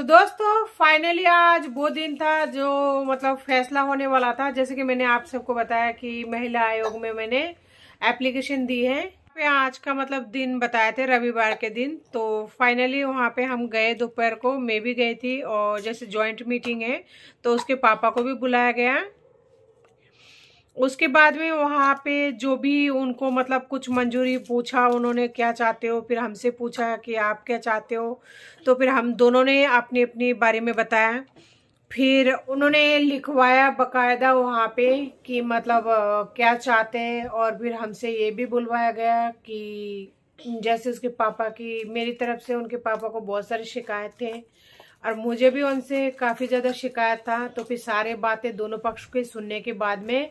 तो दोस्तों फाइनली आज वो दिन था जो मतलब फैसला होने वाला था जैसे कि मैंने आप सबको बताया कि महिला आयोग में मैंने एप्लीकेशन दी है पे आज का मतलब दिन बताए थे रविवार के दिन तो फाइनली वहाँ पे हम गए दोपहर को मैं भी गई थी और जैसे जॉइंट मीटिंग है तो उसके पापा को भी बुलाया गया उसके बाद में वहाँ पे जो भी उनको मतलब कुछ मंजूरी पूछा उन्होंने क्या चाहते हो फिर हमसे पूछा कि आप क्या चाहते हो तो फिर हम दोनों ने अपने अपने बारे में बताया फिर उन्होंने लिखवाया बकायदा वहाँ पे कि मतलब क्या चाहते हैं और फिर हमसे ये भी बुलवाया गया कि जैसे उसके पापा की मेरी तरफ से उनके पापा को बहुत सारी शिकायत थे और मुझे भी उनसे काफ़ी ज़्यादा शिकायत था तो फिर सारे बातें दोनों पक्ष के सुनने के बाद में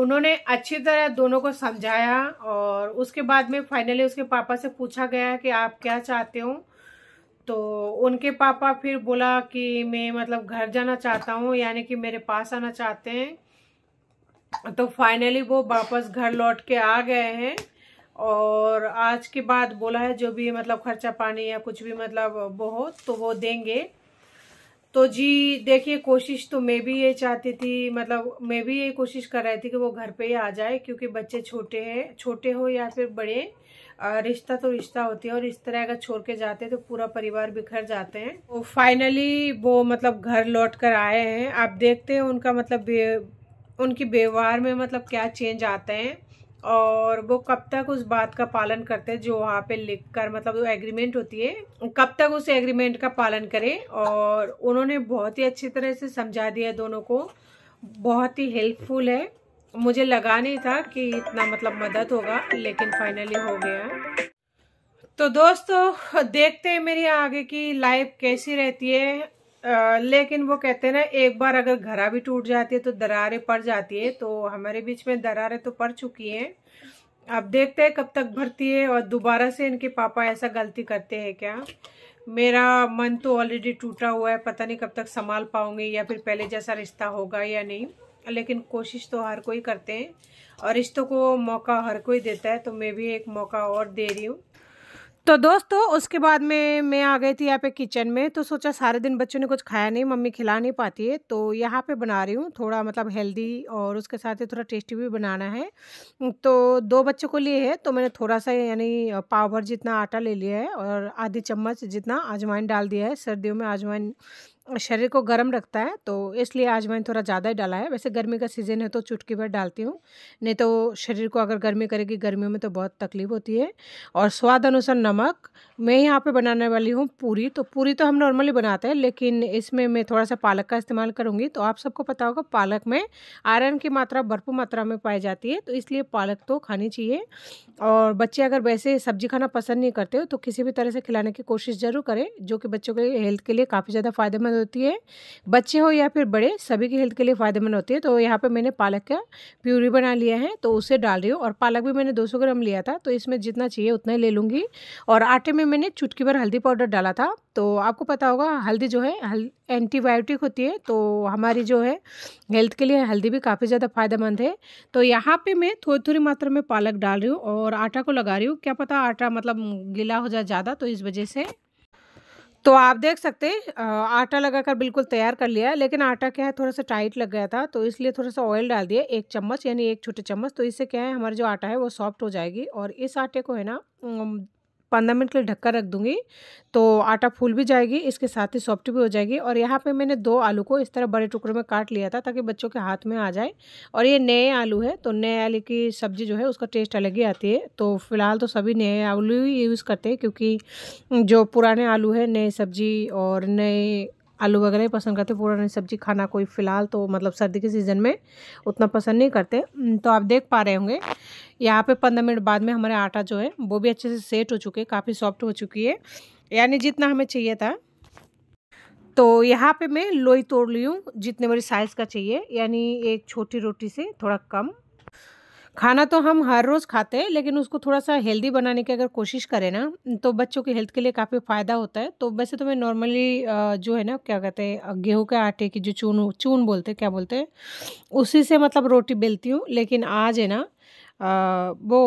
उन्होंने अच्छी तरह दोनों को समझाया और उसके बाद में फाइनली उसके पापा से पूछा गया कि आप क्या चाहते हो तो उनके पापा फिर बोला कि मैं मतलब घर जाना चाहता हूँ यानी कि मेरे पास आना चाहते हैं तो फाइनली वो वापस घर लौट के आ गए हैं और आज के बाद बोला है जो भी मतलब खर्चा पानी या कुछ भी मतलब वो हो तो वो देंगे तो जी देखिए कोशिश तो मैं भी ये चाहती थी मतलब मैं भी ये कोशिश कर रही थी कि वो घर पे ही आ जाए क्योंकि बच्चे छोटे हैं छोटे हो या फिर बड़े रिश्ता तो रिश्ता होती है और इस तरह अगर छोड़ के जाते हैं तो पूरा परिवार बिखर जाते हैं तो फाइनली वो मतलब घर लौट कर आए हैं आप देखते हैं उनका मतलब उनके व्यवहार में मतलब क्या चेंज आते हैं और वो कब तक उस बात का पालन करते हैं जो वहाँ पे लिख कर मतलब जो एग्रीमेंट होती है कब तक उस एग्रीमेंट का पालन करें और उन्होंने बहुत ही अच्छी तरह से समझा दिया दोनों को बहुत ही हेल्पफुल है मुझे लगा नहीं था कि इतना मतलब मदद होगा लेकिन फाइनली हो गया तो दोस्तों देखते हैं मेरी आगे की लाइफ कैसी रहती है आ, लेकिन वो कहते हैं ना एक बार अगर घरा भी टूट जाती है तो दरारें पड़ जाती है तो हमारे बीच में दरारें तो पड़ चुकी हैं अब देखते हैं कब तक भरती है और दोबारा से इनके पापा ऐसा गलती करते हैं क्या मेरा मन तो ऑलरेडी टूटा हुआ है पता नहीं कब तक संभाल पाऊंगी या फिर पहले जैसा रिश्ता होगा या नहीं लेकिन कोशिश तो हर कोई करते हैं और रिश्तों को मौका हर कोई देता है तो मैं भी एक मौका और दे रही हूँ तो दोस्तों उसके बाद में मैं आ गई थी यहाँ पे किचन में तो सोचा सारे दिन बच्चों ने कुछ खाया नहीं मम्मी खिला नहीं पाती है तो यहाँ पे बना रही हूँ थोड़ा मतलब हेल्दी और उसके साथ ही थोड़ा टेस्टी भी बनाना है तो दो बच्चों को लिए है तो मैंने थोड़ा सा यानी पावर जितना आटा ले लिया है और आधी चम्मच जितना आजमाइन डाल दिया है सर्दियों में आजमाइन शरीर को गर्म रखता है तो इसलिए आज मैंने थोड़ा ज़्यादा ही डाला है वैसे गर्मी का सीज़न है तो चुटकी भर डालती हूँ नहीं तो शरीर को अगर गर्मी करेगी गर्मियों में तो बहुत तकलीफ़ होती है और स्वाद अनुसार नमक मैं यहाँ पे बनाने वाली हूँ पूरी तो पूरी तो हम नॉर्मली बनाते हैं लेकिन इसमें मैं थोड़ा सा पालक का इस्तेमाल करूँगी तो आप सबको पता होगा पालक में आयरन की मात्रा भरपूर मात्रा में पाई जाती है तो इसलिए पालक तो खानी चाहिए और बच्चे अगर वैसे सब्जी खाना पसंद नहीं करते हो तो किसी भी तरह से खिलाने की कोशिश ज़रूर करें जो कि बच्चों के हेल्थ के लिए काफ़ी ज़्यादा फायदेमंद फ़ायदेमंद होती है बच्चे हो या फिर बड़े सभी की हेल्थ के लिए फ़ायदेमंद होती है तो यहाँ पे मैंने पालक का प्यूरी बना लिया है तो उसे डाल रही हूँ और पालक भी मैंने 200 ग्राम लिया था तो इसमें जितना चाहिए उतना ही ले लूँगी और आटे में मैंने चुटकी भर हल्दी पाउडर डाला था तो आपको पता होगा हल्दी जो है हल एंटीबायोटिक होती है तो हमारी जो है हेल्थ के लिए हल्दी भी काफ़ी ज़्यादा फ़ायदेमंद है तो यहाँ पे मैं थोड़ी थोड़ी मात्रा में पालक डाल रही हूँ और आटा को लगा रही हूँ क्या पता आटा मतलब गीला हो जाए ज़्यादा तो इस वजह से तो आप देख सकते हैं आटा लगाकर बिल्कुल तैयार कर लिया है लेकिन आटा क्या है थोड़ा सा टाइट लग गया था तो इसलिए थोड़ा सा ऑयल डाल दिया एक चम्मच यानी एक छोटे चम्मच तो इससे क्या है हमारा जो आटा है वो सॉफ्ट हो जाएगी और इस आटे को है ना पंद्रह मिनट के लिए ढक्का रख दूँगी तो आटा फूल भी जाएगी इसके साथ ही सॉफ्ट भी हो जाएगी और यहाँ पे मैंने दो आलू को इस तरह बड़े टुकड़ों में काट लिया था ताकि बच्चों के हाथ में आ जाए और ये नए आलू है तो नए आलू की सब्ज़ी जो है उसका टेस्ट अलग ही आती है तो फ़िलहाल तो सभी नए आलू ही यूज़ करते हैं क्योंकि जो पुराने आलू है नए सब्ज़ी और नए आलू वगैरह ही पसंद करते पुरानी सब्जी खाना कोई फ़िलहाल तो मतलब सर्दी के सीज़न में उतना पसंद नहीं करते तो आप देख पा रहे होंगे यहाँ पे पंद्रह मिनट बाद में हमारा आटा जो है वो भी अच्छे से सेट हो चुके हैं काफ़ी सॉफ्ट हो चुकी है यानी जितना हमें चाहिए था तो यहाँ पे मैं लोई तोड़ ली हूँ जितने बड़ी साइज़ का चाहिए यानी एक छोटी रोटी से थोड़ा कम खाना तो हम हर रोज़ खाते हैं लेकिन उसको थोड़ा सा हेल्दी बनाने की अगर कोशिश करें ना तो बच्चों की हेल्थ के लिए काफ़ी फ़ायदा होता है तो वैसे तो मैं नॉर्मली जो है ना क्या कहते हैं गेहूँ के आटे की जो चून चून बोलते हैं क्या बोलते हैं उसी से मतलब रोटी बेलती हूँ लेकिन आज है ना वो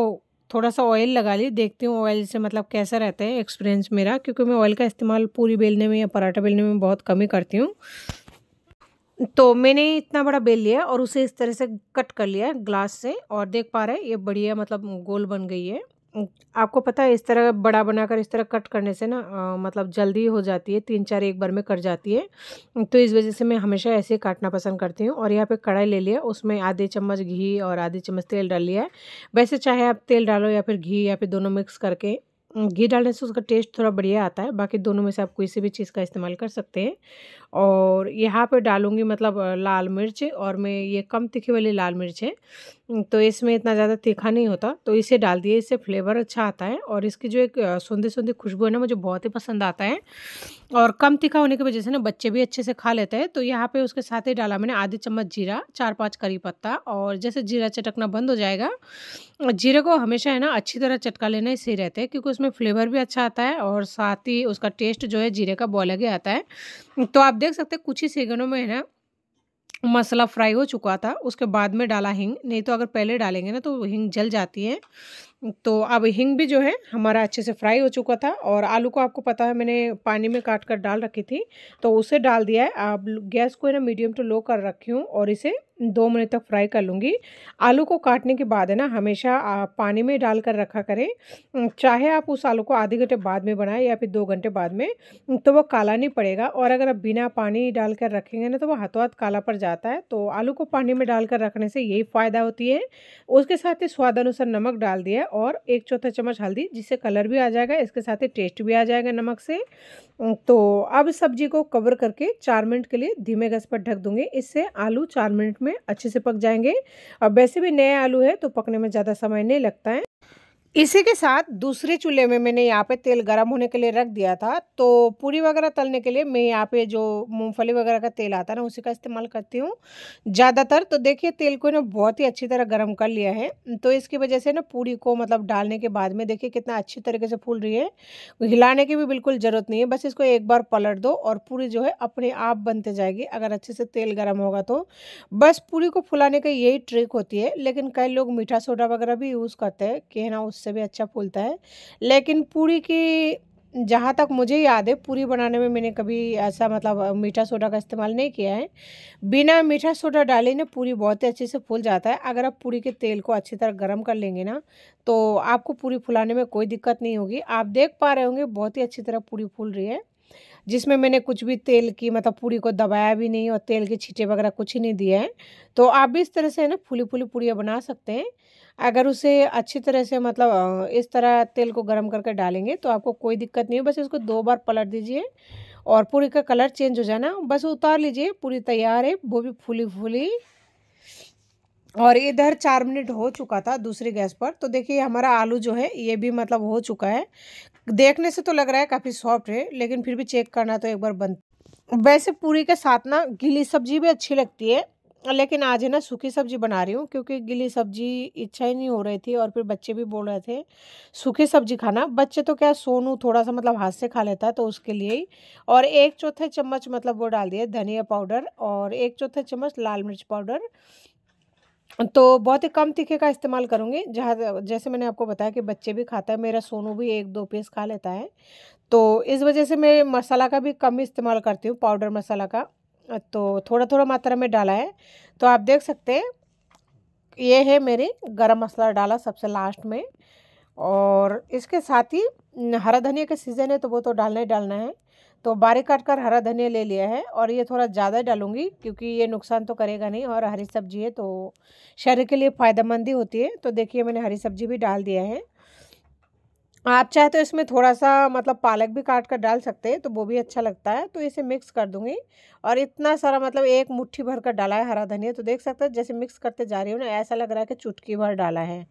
थोड़ा सा ऑयल लगा ली देखती हूँ ऑयल से मतलब कैसा रहता है एक्सपीरियंस मेरा क्योंकि मैं ऑयल का इस्तेमाल पूरी बेलने में या पराठा बेलने में बहुत कम ही करती हूँ तो मैंने इतना बड़ा बेल लिया और उसे इस तरह से कट कर लिया ग्लास से और देख पा रहे हैं ये बढ़िया मतलब गोल बन गई है आपको पता है इस तरह बड़ा बनाकर इस तरह कट करने से ना आ, मतलब जल्दी हो जाती है तीन चार एक बार में कट जाती है तो इस वजह से मैं हमेशा ऐसे ही काटना पसंद करती हूँ और यहाँ पे कढ़ाई ले लिया उसमें आधे चम्मच घी और आधे चम्मच तेल डाल लिया है वैसे चाहे आप तेल डालो या फिर घी या फिर दोनों मिक्स करके घी डालने से उसका टेस्ट थोड़ा बढ़िया आता है बाकी दोनों में से आप कोई से भी चीज़ का इस्तेमाल कर सकते हैं और यहाँ पे डालूँगी मतलब लाल मिर्च और मैं ये कम तीखी वाली लाल मिर्च है तो इसमें इतना ज़्यादा तीखा नहीं होता तो इसे डाल दिए इससे फ्लेवर अच्छा आता है और इसकी जो एक सुंदर सुंदर खुशबू है ना मुझे बहुत ही पसंद आता है और कम तीखा होने की वजह से ना बच्चे भी अच्छे से खा लेते हैं तो यहाँ पर उसके साथ ही डाला मैंने आधी चम्मच जीरा चार पाँच करी पत्ता और जैसे जीरा चटकना बंद हो जाएगा जीरे को हमेशा है ना अच्छी तरह चटका लेना इससे रहते हैं क्योंकि उसमें फ्लेवर भी अच्छा आता है और साथ ही उसका टेस्ट जो है जीरे का बॉल अलग ही आता है तो आप देख सकते हैं कुछ ही सेकंडों में ना मसाला फ्राई हो चुका था उसके बाद में डाला हिंग नहीं तो अगर पहले डालेंगे ना तो हिंग जल जाती है तो अब हिंग भी जो है हमारा अच्छे से फ्राई हो चुका था और आलू को आपको पता है मैंने पानी में काट कर डाल रखी थी तो उसे डाल दिया है अब गैस को है ना मीडियम टू लो कर रखी हूँ और इसे दो मिनट तक फ्राई कर लूँगी आलू को काटने के बाद है ना हमेशा आप पानी में डाल कर रखा करें चाहे आप उस आलू को आधे घंटे बाद में बनाएं या फिर दो घंटे बाद में तो वो काला नहीं पड़ेगा और अगर आप बिना पानी डाल कर रखेंगे ना तो वो हाथों हाथ काला पड़ जाता है तो आलू को पानी में डाल कर रखने से यही फ़ायदा होती है उसके साथ ही स्वाद अनुसार नमक डाल दिया और एक चौथा चम्मच हल्दी जिससे कलर भी आ जाएगा इसके साथ ही टेस्ट भी आ जाएगा नमक से तो अब सब्जी को कवर करके चार मिनट के लिए धीमे गैस पर ढक दूंगी इससे आलू चार मिनट में अच्छे से पक जाएंगे अब वैसे भी नए आलू है तो पकने में ज़्यादा समय नहीं लगता है इसी के साथ दूसरे चूल्हे में मैंने यहाँ पे तेल गरम होने के लिए रख दिया था तो पूरी वगैरह तलने के लिए मैं यहाँ पे जो मूंगफली वगैरह का तेल आता है ना उसी का इस्तेमाल करती हूँ ज़्यादातर तो देखिए तेल को ना बहुत ही अच्छी तरह गर्म कर लिया है तो इसकी वजह से ना पूरी को मतलब डालने के बाद में देखिए कितना अच्छी तरीके से फूल रही है हिलाने की भी बिल्कुल ज़रूरत नहीं है बस इसको एक बार पलट दो और पूरी जो है अपने आप बनते जाएगी अगर अच्छे से तेल गर्म होगा तो बस पूरी को फुलाने का यही ट्रिक होती है लेकिन कई लोग मीठा सोडा वगैरह भी यूज़ करते हैं कि है ना उस उससे भी अच्छा फूलता है लेकिन पूरी की जहाँ तक मुझे याद है पूरी बनाने में मैंने कभी ऐसा मतलब मीठा सोडा का इस्तेमाल नहीं किया है बिना मीठा सोडा डाले ना पूरी बहुत ही अच्छे से फूल जाता है अगर आप पूरी के तेल को अच्छी तरह गर्म कर लेंगे ना तो आपको पूरी फुलाने में कोई दिक्कत नहीं होगी आप देख पा रहे होंगे बहुत ही अच्छी तरह पूरी फूल रही है जिसमें मैंने कुछ भी तेल की मतलब पूरी को दबाया भी नहीं और तेल के छीटे वगैरह कुछ ही नहीं दिया है तो आप भी इस तरह से है ना फूली फूली पूड़ियाँ बना सकते हैं अगर उसे अच्छी तरह से मतलब इस तरह तेल को गर्म करके डालेंगे तो आपको कोई दिक्कत नहीं बस इसको दो बार पलट दीजिए और पूरी का कलर चेंज हो जाना बस उतार लीजिए पूरी तैयार है वो भी फूली फूली और इधर चार मिनट हो चुका था दूसरी गैस पर तो देखिए हमारा आलू जो है ये भी मतलब हो चुका है देखने से तो लग रहा है काफ़ी सॉफ्ट है लेकिन फिर भी चेक करना तो एक बार बंद वैसे पूरी के साथ ना गीली सब्जी भी अच्छी लगती है लेकिन आज है ना सूखी सब्जी बना रही हूँ क्योंकि गीली सब्जी इच्छा ही नहीं हो रही थी और फिर बच्चे भी बोल रहे थे सूखी सब्जी खाना बच्चे तो क्या सोनू थोड़ा सा मतलब हाथ से खा लेता है तो उसके लिए ही और एक चौथे चम्मच मतलब वो डाल दिया धनिया पाउडर और एक चौथे चम्मच लाल मिर्च पाउडर तो बहुत ही कम तीखे का इस्तेमाल करूँगी जहाँ जैसे मैंने आपको बताया कि बच्चे भी खाता है मेरा सोनू भी एक दो पीस खा लेता है तो इस वजह से मैं मसाला का भी कम इस्तेमाल करती हूँ पाउडर मसाला का तो थोड़ा थोड़ा मात्रा में डाला है तो आप देख सकते हैं ये है मेरे गरम मसाला डाला सबसे लास्ट में और इसके साथ ही हरा धनिया का सीज़न है तो वो तो डालना ही डालना है तो बारीक काट कर हरा धनिया ले लिया है और ये थोड़ा ज़्यादा डालूंगी क्योंकि ये नुकसान तो करेगा नहीं और हरी सब्जी है तो शरीर के लिए फ़ायदेमंद ही होती है तो देखिए मैंने हरी सब्जी भी डाल दिया है आप चाहे तो इसमें थोड़ा सा मतलब पालक भी काट कर डाल सकते हैं तो वो भी अच्छा लगता है तो इसे मिक्स कर दूंगी और इतना सारा मतलब एक मुट्ठी भर कर डाला है हरा धनिया तो देख सकते हैं जैसे मिक्स करते जा रही हूँ ना ऐसा लग रहा है कि चुटकी भर डाला है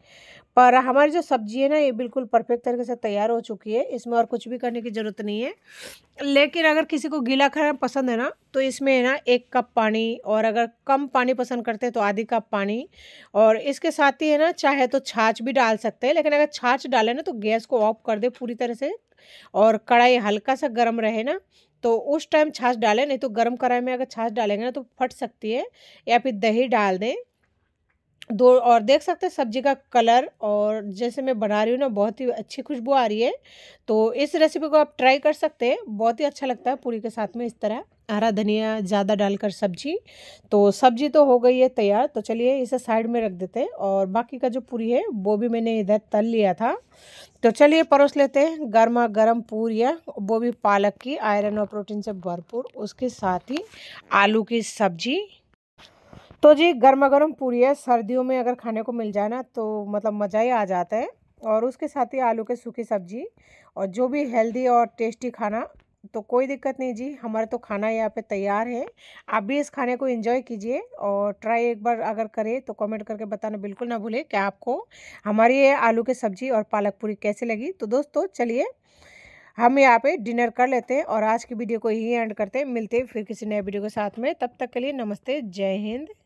पर हमारी जो सब्जी है ना ये बिल्कुल परफेक्ट तरीके से तैयार हो चुकी है इसमें और कुछ भी करने की ज़रूरत नहीं है लेकिन अगर किसी को गीला खाना पसंद है ना तो इसमें ना एक कप पानी और अगर कम पानी पसंद करते हैं तो आधी कप पानी और इसके साथ ही है ना चाहे तो छाछ भी डाल सकते हैं लेकिन अगर छाछ डाले ना तो गैस को ऑफ कर दे पूरी तरह से और कढ़ाई हल्का सा गर्म रहे ना तो उस टाइम छाछ डालें नहीं तो गर्म कढ़ाई में अगर छाछ डालेंगे ना तो फट सकती है या फिर दही डाल दें दो और देख सकते हैं सब्जी का कलर और जैसे मैं बना रही हूँ ना बहुत ही अच्छी खुशबू आ रही है तो इस रेसिपी को आप ट्राई कर सकते हैं बहुत ही अच्छा लगता है पूरी के साथ में इस तरह हरा धनिया ज़्यादा डालकर सब्जी तो सब्जी तो हो गई है तैयार तो चलिए इसे साइड में रख देते हैं और बाकी का जो पूरी है वो भी मैंने इधर तल लिया था तो चलिए परोस लेते हैं गर्मा गर्म पूरी है वो भी पालक की आयरन और प्रोटीन से भरपूर उसके साथ ही आलू की सब्जी तो जी गर्मा गर्म पूरी है सर्दियों में अगर खाने को मिल जाए ना तो मतलब मज़ा ही आ जाता है और उसके साथ ही आलू के सूखी सब्जी और जो भी हेल्दी और टेस्टी खाना तो कोई दिक्कत नहीं जी हमारा तो खाना यहाँ पे तैयार है आप भी इस खाने को एंजॉय कीजिए और ट्राई एक बार अगर करें तो कमेंट करके बताना बिल्कुल ना भूलें कि आपको हमारी ये आलू की सब्ज़ी और पालक पूरी कैसे लगी तो दोस्तों चलिए हम यहाँ पे डिनर कर लेते हैं और आज की वीडियो को यही एंड करते हैं मिलते हैं फिर किसी नए वीडियो के साथ में तब तक के लिए नमस्ते जय हिंद